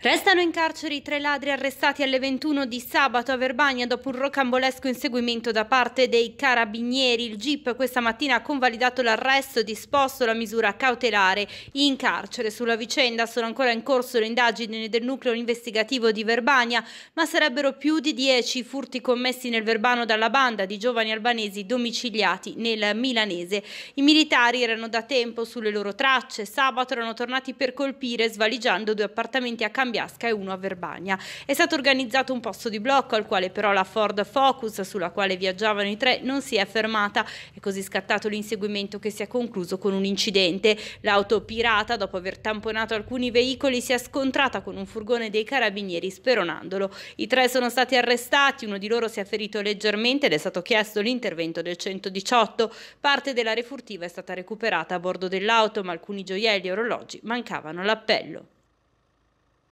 Restano in carcere i tre ladri arrestati alle 21 di sabato a Verbania dopo un rocambolesco inseguimento da parte dei carabinieri. Il GIP questa mattina ha convalidato l'arresto e disposto la misura cautelare in carcere. Sulla vicenda sono ancora in corso le indagini del nucleo investigativo di Verbania, ma sarebbero più di 10 i furti commessi nel Verbano dalla banda di giovani albanesi domiciliati nel milanese. I militari erano da tempo sulle loro tracce, sabato erano tornati per colpire svaligiando due appartamenti a Camera Cambiasca e uno a Verbania. È stato organizzato un posto di blocco al quale però la Ford Focus, sulla quale viaggiavano i tre, non si è fermata. È così scattato l'inseguimento che si è concluso con un incidente. L'auto pirata, dopo aver tamponato alcuni veicoli, si è scontrata con un furgone dei carabinieri speronandolo. I tre sono stati arrestati, uno di loro si è ferito leggermente ed è stato chiesto l'intervento del 118. Parte della refurtiva è stata recuperata a bordo dell'auto, ma alcuni gioielli e orologi mancavano all'appello.